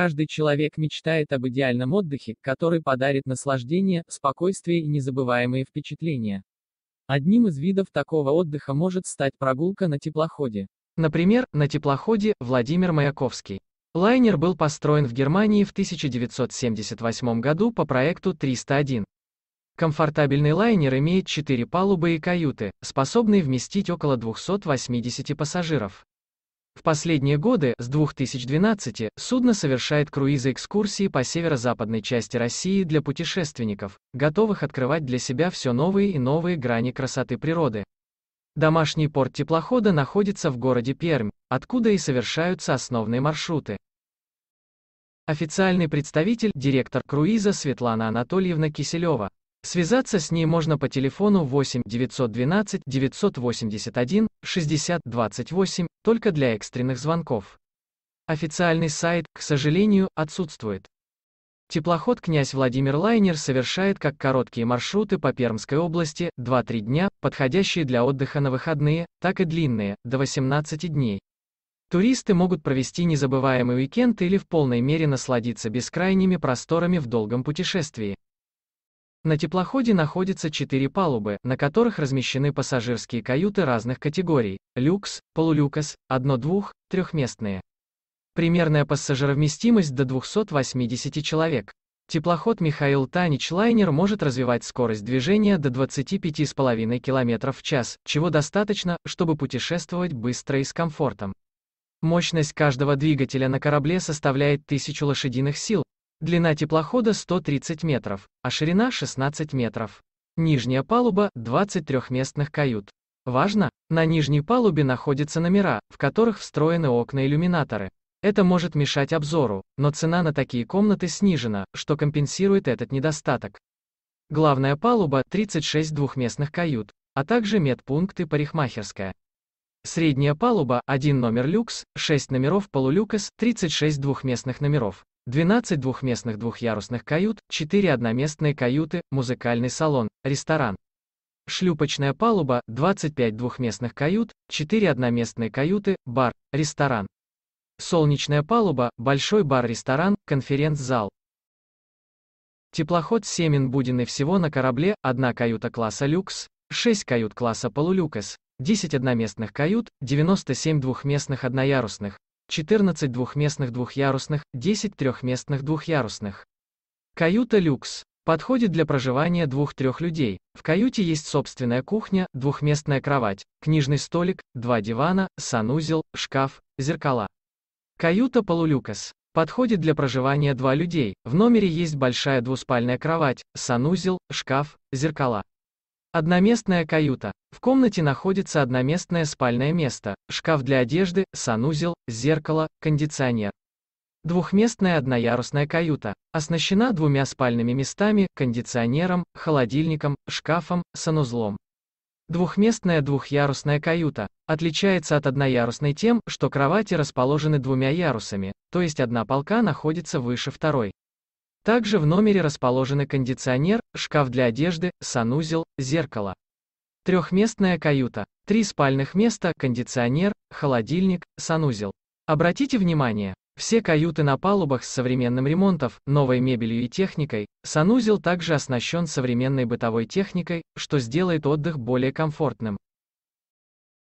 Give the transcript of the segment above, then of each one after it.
Каждый человек мечтает об идеальном отдыхе, который подарит наслаждение, спокойствие и незабываемые впечатления. Одним из видов такого отдыха может стать прогулка на теплоходе. Например, на теплоходе Владимир Маяковский. Лайнер был построен в Германии в 1978 году по проекту 301. Комфортабельный лайнер имеет 4 палубы и каюты, способные вместить около 280 пассажиров. В последние годы, с 2012, судно совершает круизы-экскурсии по северо-западной части России для путешественников, готовых открывать для себя все новые и новые грани красоты природы. Домашний порт теплохода находится в городе Пермь, откуда и совершаются основные маршруты. Официальный представитель, директор круиза Светлана Анатольевна Киселева. Связаться с ней можно по телефону 8 912 981 60 28 только для экстренных звонков. Официальный сайт, к сожалению, отсутствует. Теплоход «Князь Владимир Лайнер» совершает как короткие маршруты по Пермской области, 2-3 дня, подходящие для отдыха на выходные, так и длинные, до 18 дней. Туристы могут провести незабываемый уикенд или в полной мере насладиться бескрайними просторами в долгом путешествии. На теплоходе находятся четыре палубы, на которых размещены пассажирские каюты разных категорий – люкс, полулюкос, одно-двух, трехместные. Примерная пассажировместимость до 280 человек. Теплоход Михаил Танич Лайнер может развивать скорость движения до 25,5 км в час, чего достаточно, чтобы путешествовать быстро и с комфортом. Мощность каждого двигателя на корабле составляет 1000 лошадиных сил, Длина теплохода 130 метров, а ширина 16 метров. Нижняя палуба 23-местных кают. Важно, на нижней палубе находятся номера, в которых встроены окна-иллюминаторы. Это может мешать обзору, но цена на такие комнаты снижена, что компенсирует этот недостаток. Главная палуба – 36 двухместных кают, а также медпункт и парикмахерская. Средняя палуба – один номер люкс, 6 номеров полулюкс, 36 двухместных номеров. 12 двухместных двухъярусных кают, 4 одноместные каюты, музыкальный салон, ресторан. Шлюпочная палуба, 25 двухместных кают, 4 одноместные каюты, бар, ресторан. Солнечная палуба, большой бар-ресторан, конференц-зал. Теплоход «Семин Будины» всего на корабле, 1 каюта класса «Люкс», 6 кают класса полулюкс, 10 одноместных кают, 97 двухместных одноярусных, 14 двухместных двухъярусных, 10 трехместных двухъярусных. Каюта люкс. Подходит для проживания двух-трех людей. В каюте есть собственная кухня, двухместная кровать, книжный столик, два дивана, санузел, шкаф, зеркала. Каюта полулюкас. Подходит для проживания два людей. В номере есть большая двуспальная кровать, санузел, шкаф, зеркала. Одноместная каюта. В комнате находится одноместное спальное место, шкаф для одежды, санузел, зеркало, кондиционер. Двухместная одноярусная каюта. Оснащена двумя спальными местами, кондиционером, холодильником, шкафом, санузлом. Двухместная двухъярусная каюта. Отличается от одноярусной тем, что кровати расположены двумя ярусами, то есть одна полка находится выше второй. Также в номере расположены кондиционер, шкаф для одежды, санузел, зеркало. Трехместная каюта. Три спальных места, кондиционер, холодильник, санузел. Обратите внимание, все каюты на палубах с современным ремонтом, новой мебелью и техникой, санузел также оснащен современной бытовой техникой, что сделает отдых более комфортным.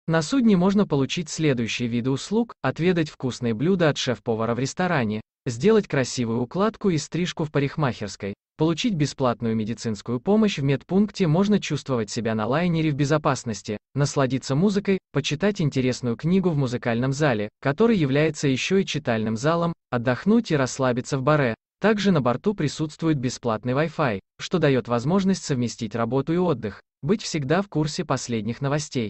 На судне можно получить следующие виды услуг, отведать вкусные блюда от шеф-повара в ресторане, сделать красивую укладку и стрижку в парикмахерской, получить бесплатную медицинскую помощь в медпункте, можно чувствовать себя на лайнере в безопасности, насладиться музыкой, почитать интересную книгу в музыкальном зале, который является еще и читальным залом, отдохнуть и расслабиться в баре. Также на борту присутствует бесплатный Wi-Fi, что дает возможность совместить работу и отдых, быть всегда в курсе последних новостей.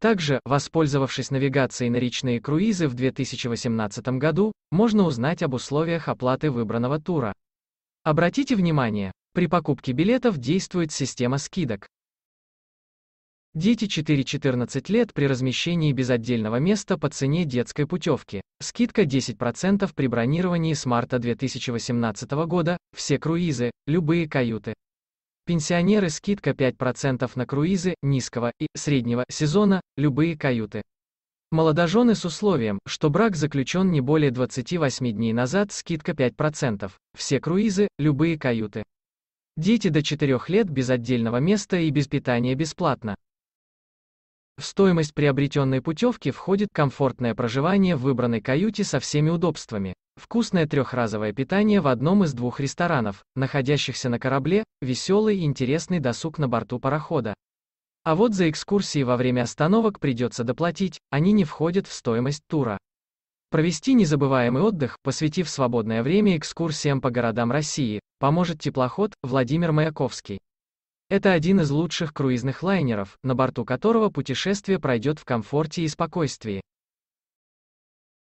Также, воспользовавшись навигацией на речные круизы в 2018 году, можно узнать об условиях оплаты выбранного тура. Обратите внимание, при покупке билетов действует система скидок. Дети 4-14 лет при размещении без отдельного места по цене детской путевки. Скидка 10% при бронировании с марта 2018 года, все круизы, любые каюты. Пенсионеры скидка 5% на круизы низкого и среднего сезона, любые каюты. Молодожены с условием, что брак заключен не более 28 дней назад, скидка 5%. Все круизы, любые каюты. Дети до 4 лет без отдельного места и без питания бесплатно. В стоимость приобретенной путевки входит комфортное проживание в выбранной каюте со всеми удобствами. Вкусное трехразовое питание в одном из двух ресторанов, находящихся на корабле, веселый и интересный досуг на борту парохода. А вот за экскурсии во время остановок придется доплатить, они не входят в стоимость тура. Провести незабываемый отдых, посвятив свободное время экскурсиям по городам России, поможет теплоход Владимир Маяковский. Это один из лучших круизных лайнеров, на борту которого путешествие пройдет в комфорте и спокойствии.